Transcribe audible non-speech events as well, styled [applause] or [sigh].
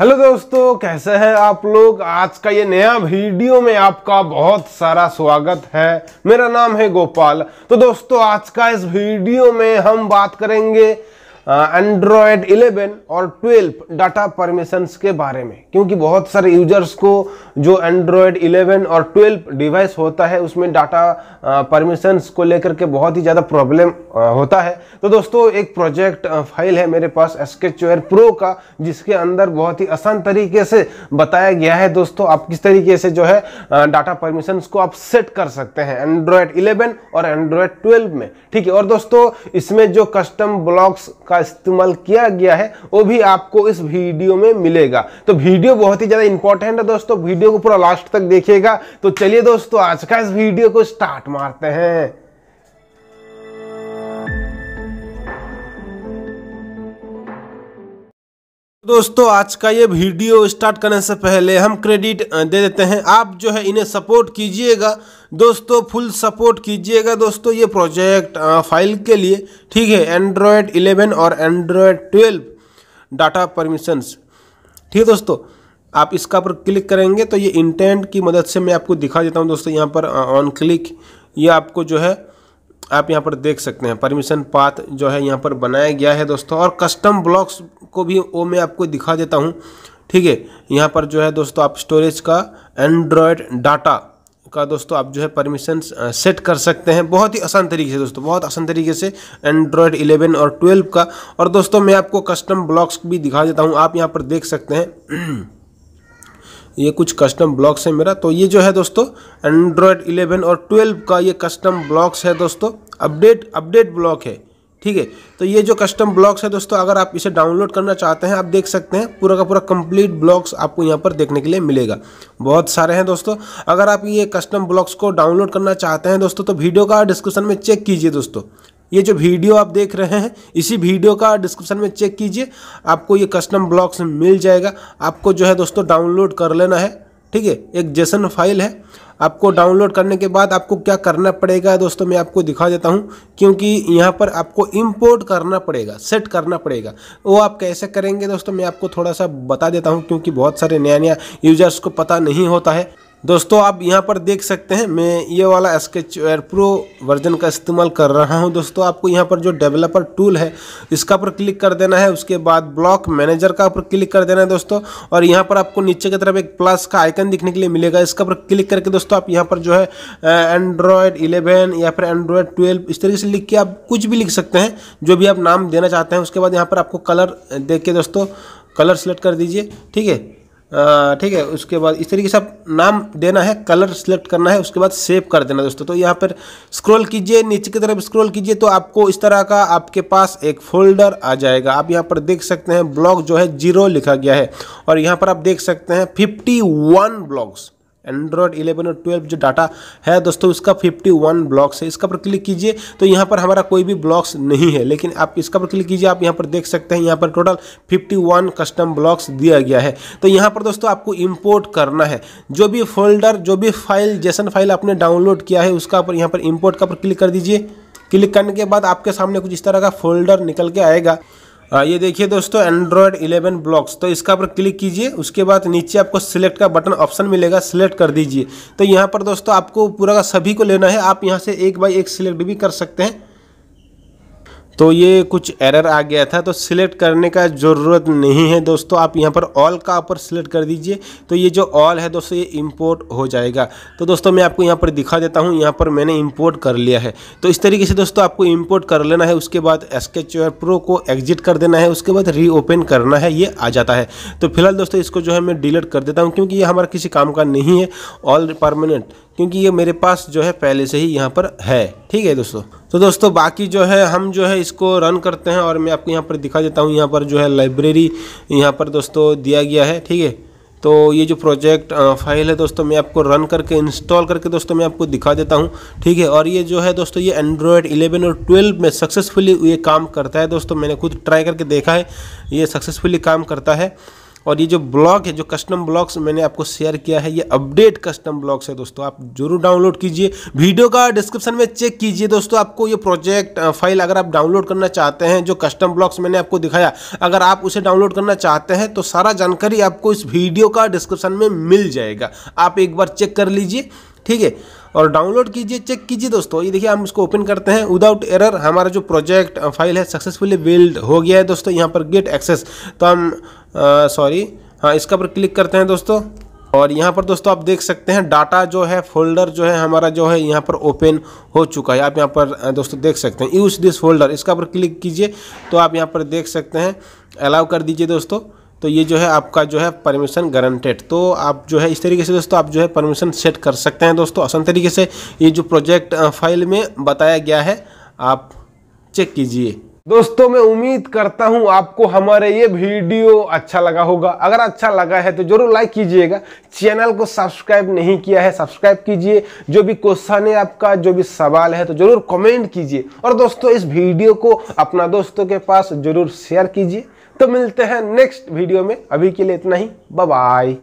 hello दोस्तों कैसे हैं आप लोग आज का ये नया वीडियो में आपका बहुत सारा स्वागत है मेरा नाम है गोपाल तो दोस्तों आज का इस वीडियो में हम बात करेंगे एंड्रॉयड 11 और 12 डाटा परमिशंस के बारे में क्योंकि बहुत सारे यूजर्स को जो एंड्रॉयड 11 और 12 डिवाइस होता है उसमें डाटा परमिशंस को लेकर के बहुत ही ज़्यादा प्रॉब्लम होता है तो दोस्तों एक प्रोजेक्ट फाइल है मेरे पास एसकेचर प्रो का जिसके अंदर बहुत ही आसान तरीके से बताया गया है दोस्तों आप किस तरीके से जो है डाटा परमिशंस को आप सेट कर सकते हैं एंड्रॉयड इलेवन और एंड्रॉयड ट्वेल्व में ठीक है और दोस्तों इसमें जो कस्टम ब्लॉक्स का का इस्तेमाल किया गया है वो भी आपको इस वीडियो में मिलेगा तो वीडियो बहुत ही ज़्यादा इंपॉर्टेंट है दोस्तों वीडियो को पूरा लास्ट तक देखिएगा तो चलिए दोस्तों आज का इस वीडियो को स्टार्ट मारते हैं दोस्तों आज का ये वीडियो स्टार्ट करने से पहले हम क्रेडिट दे देते हैं आप जो है इन्हें सपोर्ट कीजिएगा दोस्तों फुल सपोर्ट कीजिएगा दोस्तों ये प्रोजेक्ट फाइल के लिए ठीक है एंड्रॉयड 11 और एंड्रॉयड 12 डाटा परमिशंस ठीक है दोस्तों आप इसका पर क्लिक करेंगे तो ये इंटेंट की मदद से मैं आपको दिखा देता हूँ दोस्तों यहाँ पर ऑन क्लिक ये आपको जो है आप यहाँ पर देख सकते हैं परमिशन पाथ जो है यहाँ पर बनाया गया है दोस्तों और कस्टम ब्लॉक्स को भी वो मैं आपको दिखा देता हूँ ठीक है यहाँ पर जो है दोस्तों आप स्टोरेज का एंड्रॉयड डाटा का दोस्तों आप जो है परमिशन सेट कर सकते हैं बहुत ही आसान तरीके से दोस्तों बहुत आसान तरीके से एंड्रॉयड 11 और 12 का और दोस्तों मैं आपको कस्टम ब्लॉक्स भी दिखा देता हूँ आप यहाँ पर देख सकते हैं [clears throat] ये कुछ कस्टम ब्लॉक्स है मेरा तो ये जो है दोस्तों एंड्रॉयड 11 और 12 का ये कस्टम ब्लॉक्स है दोस्तों अपडेट अपडेट ब्लॉक है ठीक है तो ये जो कस्टम ब्लॉक्स है दोस्तों अगर आप इसे डाउनलोड करना चाहते हैं आप देख सकते हैं पूरा का पूरा कंप्लीट ब्लॉक्स आपको यहाँ पर देखने के लिए मिलेगा बहुत सारे हैं दोस्तों अगर आप ये कस्टम ब्लॉक्स को डाउनलोड करना चाहते हैं दोस्तों तो वीडियो का डिस्क्रिप्शन में चेक कीजिए दोस्तों ये जो वीडियो आप देख रहे हैं इसी वीडियो का डिस्क्रिप्शन में चेक कीजिए आपको ये कस्टम ब्लॉक्स मिल जाएगा आपको जो है दोस्तों डाउनलोड कर लेना है ठीक है एक जेसन फाइल है आपको डाउनलोड करने के बाद आपको क्या करना पड़ेगा दोस्तों मैं आपको दिखा देता हूँ क्योंकि यहाँ पर आपको इंपोर्ट करना पड़ेगा सेट करना पड़ेगा वो आप कैसे करेंगे दोस्तों मैं आपको थोड़ा सा बता देता हूँ क्योंकि बहुत सारे नया नया यूजर्स को पता नहीं होता है दोस्तों आप यहाँ पर देख सकते हैं मैं ये वाला स्केच एयर प्रो वर्जन का इस्तेमाल कर रहा हूँ दोस्तों आपको यहाँ पर जो डेवलपर टूल है इसका पर क्लिक कर देना है उसके बाद ब्लॉक मैनेजर का पर क्लिक कर देना है दोस्तों और यहाँ पर आपको नीचे की तरफ एक प्लस का आइकन दिखने के लिए मिलेगा इसका पर क्लिक करके दोस्तों आप यहाँ पर जो है एंड्रॉयड इलेवन या फिर एंड्रॉयड ट्वेल्व इस तरीके से लिख के आप कुछ भी लिख सकते हैं जो भी आप नाम देना चाहते हैं उसके बाद यहाँ पर आपको कलर देख के दोस्तों कलर सेलेक्ट कर दीजिए ठीक है ठीक है उसके बाद इस तरीके से आप नाम देना है कलर सेलेक्ट करना है उसके बाद सेव कर देना दोस्तों तो यहाँ पर स्क्रॉल कीजिए नीचे की तरफ स्क्रॉल कीजिए तो आपको इस तरह का आपके पास एक फोल्डर आ जाएगा आप यहाँ पर देख सकते हैं ब्लॉग जो है जीरो लिखा गया है और यहाँ पर आप देख सकते हैं फिफ्टी वन ब्लॉग्स एंड्रॉयड 11 और 12 जो डाटा है दोस्तों उसका 51 ब्लॉक्स है इसका पर क्लिक कीजिए तो यहाँ पर हमारा कोई भी ब्लॉक्स नहीं है लेकिन आप इसका पर क्लिक कीजिए आप यहाँ पर देख सकते हैं यहाँ पर टोटल 51 कस्टम ब्लॉक्स दिया गया है तो यहाँ पर दोस्तों आपको इम्पोर्ट करना है जो भी फोल्डर जो भी फाइल जैसन फाइल आपने डाउनलोड किया है उसका पर यहाँ पर इम्पोर्ट का पर क्लिक कर दीजिए क्लिक करने के बाद आपके सामने कुछ इस तरह का फोल्डर निकल के आएगा आ, ये देखिए दोस्तों एंड्रॉयड 11 ब्लॉक्स तो इसका पर क्लिक कीजिए उसके बाद नीचे आपको सिलेक्ट का बटन ऑप्शन मिलेगा सिलेक्ट कर दीजिए तो यहाँ पर दोस्तों आपको पूरा का सभी को लेना है आप यहाँ से एक बाई एक सिलेक्ट भी कर सकते हैं तो ये कुछ एरर आ गया था तो सिलेक्ट करने का ज़रूरत नहीं है दोस्तों आप यहाँ पर ऑल का ऊपर सिलेक्ट कर दीजिए तो ये जो ऑल है दोस्तों ये इम्पोर्ट हो जाएगा तो दोस्तों मैं आपको यहाँ पर दिखा देता हूँ यहाँ पर मैंने इम्पोर्ट कर लिया है तो इस तरीके से दोस्तों आपको इम्पोर्ट कर लेना है उसके बाद एसकेच प्रो को एग्जिट कर देना है उसके बाद रीओपन करना है ये आ जाता है तो फिलहाल दोस्तों इसको जो है मैं डिलीट कर देता हूँ क्योंकि ये हमारा किसी काम का नहीं है ऑल परमानेंट क्योंकि ये मेरे पास जो है पहले से ही यहाँ पर है ठीक है दोस्तों तो दोस्तों बाकी जो है हम जो है इसको रन करते हैं और मैं आपको यहाँ पर दिखा देता हूँ यहाँ पर जो है लाइब्रेरी यहाँ पर दोस्तों दिया गया है ठीक है तो ये जो प्रोजेक्ट फाइल है दोस्तों मैं आपको रन करके इंस्टॉल करके दोस्तों मैं आपको दिखा देता हूँ ठीक है और ये जो है दोस्तों ये एंड्रॉयड 11 और 12 में सक्सेसफुली ये काम करता है दोस्तों मैंने खुद ट्राई करके देखा है ये सक्सेसफुली काम करता है और ये जो ब्लॉग है जो कस्टम ब्लॉग्स मैंने आपको शेयर किया है ये अपडेट कस्टम ब्लॉग्स है दोस्तों आप जरूर डाउनलोड कीजिए वीडियो का डिस्क्रिप्शन में चेक कीजिए दोस्तों आपको ये प्रोजेक्ट फाइल अगर आप डाउनलोड करना चाहते हैं जो कस्टम ब्लॉग्स मैंने आपको दिखाया अगर आप उसे डाउनलोड करना चाहते हैं तो सारा जानकारी आपको इस वीडियो का डिस्क्रिप्शन में मिल जाएगा आप एक बार चेक कर लीजिए ठीक है और डाउनलोड कीजिए चेक कीजिए दोस्तों ये देखिए हम इसको ओपन करते हैं विदाउट एरर हमारा जो प्रोजेक्ट फाइल है सक्सेसफुली बिल्ड हो गया है दोस्तों यहाँ पर गेट एक्सेस तो हम सॉरी हाँ इसका पर क्लिक करते हैं दोस्तों और यहाँ पर दोस्तों आप देख सकते हैं डाटा जो है फोल्डर जो है हमारा जो है यहाँ पर ओपन हो चुका है आप यहाँ पर दोस्तों देख सकते हैं यूज़ दिस फोल्डर इसका पर क्लिक कीजिए तो आप यहाँ पर देख सकते हैं अलाउ कर दीजिए दोस्तों तो ये जो है आपका जो है परमिशन गारंटेड तो आप जो है इस तरीके से दोस्तों आप जो है परमिशन सेट कर सकते हैं दोस्तों आसान तरीके से ये जो प्रोजेक्ट फाइल में बताया गया है आप चेक कीजिए दोस्तों मैं उम्मीद करता हूं आपको हमारे ये वीडियो अच्छा लगा होगा अगर अच्छा लगा है तो जरूर लाइक कीजिएगा चैनल को सब्सक्राइब नहीं किया है सब्सक्राइब कीजिए जो भी क्वेश्चन है आपका जो भी सवाल है तो जरूर कमेंट कीजिए और दोस्तों इस वीडियो को अपना दोस्तों के पास जरूर शेयर कीजिए तो मिलते हैं नेक्स्ट वीडियो में अभी के लिए इतना ही बाय